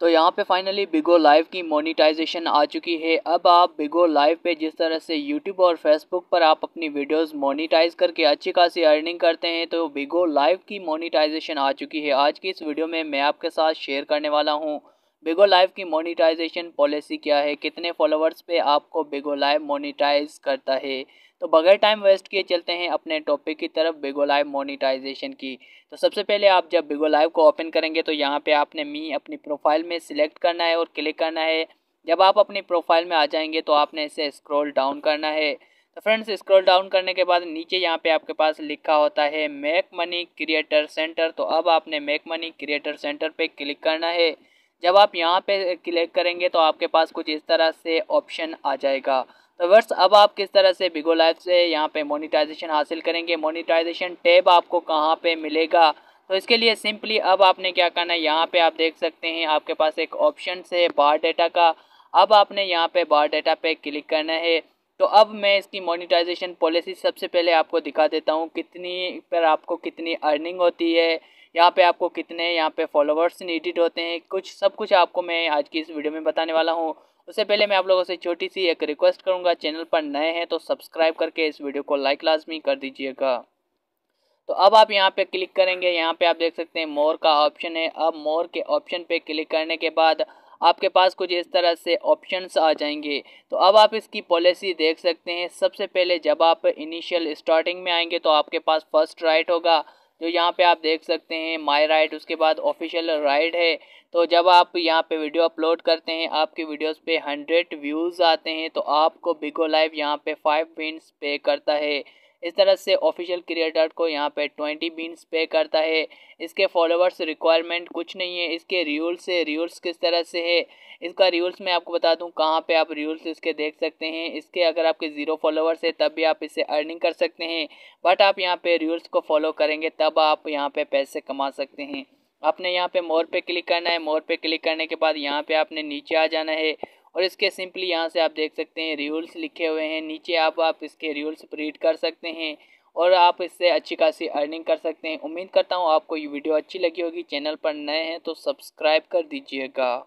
तो यहाँ पे फाइनली बिगो लाइव की मोनिटाइजेशन आ चुकी है अब आप बिगो लाइव पे जिस तरह से यूट्यूब और फेसबुक पर आप अपनी वीडियोस मोनिटाइज करके अच्छी खासी अर्निंग करते हैं तो बिगो लाइव की मोनिटाइजेशन आ चुकी है आज की इस वीडियो में मैं आपके साथ शेयर करने वाला हूँ बिगो लाइव की मोनिटाइजेशन पॉलिसी क्या है कितने फॉलोअर्स पर आपको बिगो लाइव मोनिटाइज करता है तो बगैर टाइम वेस्ट किए चलते हैं अपने टॉपिक की तरफ बिगो लाइव मोनिटाइजेशन की तो सबसे पहले आप जब बिगो लाइव को ओपन करेंगे तो यहाँ पे आपने मी अपनी प्रोफाइल में सिलेक्ट करना है और क्लिक करना है जब आप अपनी प्रोफाइल में आ जाएंगे तो आपने इसे स्क्रॉल डाउन करना है तो फ्रेंड्स स्क्रॉल डाउन करने के बाद नीचे यहाँ पे आपके पास लिखा होता है मेक मनी क्रिएटर सेंटर तो अब आपने मेक मनी क्रिएटर सेंटर पे क्लिक करना है जब आप यहाँ पे क्लिक करेंगे तो आपके पास कुछ इस तरह से ऑप्शन आ जाएगा तो वर्ष अब आप किस तरह से बिगो लाइव से यहाँ पे मोनिटाइजेशन हासिल करेंगे मोनिटाइजेशन टैब आपको कहाँ पे मिलेगा तो इसके लिए सिंपली अब आपने क्या करना है यहाँ पे आप देख सकते हैं आपके पास एक ऑप्शन से बार डेटा का अब आपने यहाँ पे बार डेटा पे क्लिक करना है तो अब मैं इसकी मोनिटाइजेशन पॉलिसी सबसे पहले आपको दिखा देता हूँ कितनी पर आपको कितनी अर्निंग होती है यहाँ पे आपको कितने यहाँ पे फॉलोवर्स नीडेड होते हैं कुछ सब कुछ आपको मैं आज की इस वीडियो में बताने वाला हूँ उससे पहले मैं आप लोगों से छोटी सी एक रिक्वेस्ट करूँगा चैनल पर नए हैं तो सब्सक्राइब करके इस वीडियो को लाइक लाजमी कर दीजिएगा तो अब आप यहाँ पे क्लिक करेंगे यहाँ पे आप देख सकते हैं मोर का ऑप्शन है अब मोर के ऑप्शन पे क्लिक करने के बाद आपके पास कुछ इस तरह से ऑप्शंस आ जाएंगे तो अब आप इसकी पॉलिसी देख सकते हैं सबसे पहले जब आप इनिशियल स्टार्टिंग में आएंगे तो आपके पास फर्स्ट राइट होगा जो यहाँ पे आप देख सकते हैं माई राइड उसके बाद ऑफिशियल राइड है तो जब आप यहाँ पे वीडियो अपलोड करते हैं आपके वीडियोस पे हंड्रेड व्यूज़ आते हैं तो आपको बिगो लाइव यहाँ पे फाइव विंस पे करता है इस तरह से ऑफिशियल क्रिएटर को यहाँ पे ट्वेंटी बीन्स पे करता है इसके फॉलोअर्स रिक्वायरमेंट कुछ नहीं है इसके रूल्स है रूल्स किस तरह से है इसका रूल्स मैं आपको बता दूँ कहाँ पे आप रूल्स इसके देख सकते हैं इसके अगर आपके ज़ीरो फॉलोवर्स है तब भी आप इसे अर्निंग कर सकते हैं बट आप यहाँ पर रूल्स को फॉलो करेंगे तब आप यहाँ पर पैसे कमा सकते हैं आपने यहाँ पे मोर पे क्लिक करना है मोर पे क्लिक करने के बाद यहाँ पे आपने नीचे आ जाना है और इसके सिंपली यहाँ से आप देख सकते हैं रियूल्स लिखे हुए हैं नीचे आप आप इसके रियूल्स रीड कर सकते हैं और आप इससे अच्छी खासी अर्निंग कर सकते हैं उम्मीद करता हूँ आपको ये वीडियो अच्छी लगी होगी चैनल पर नए हैं तो सब्सक्राइब कर दीजिएगा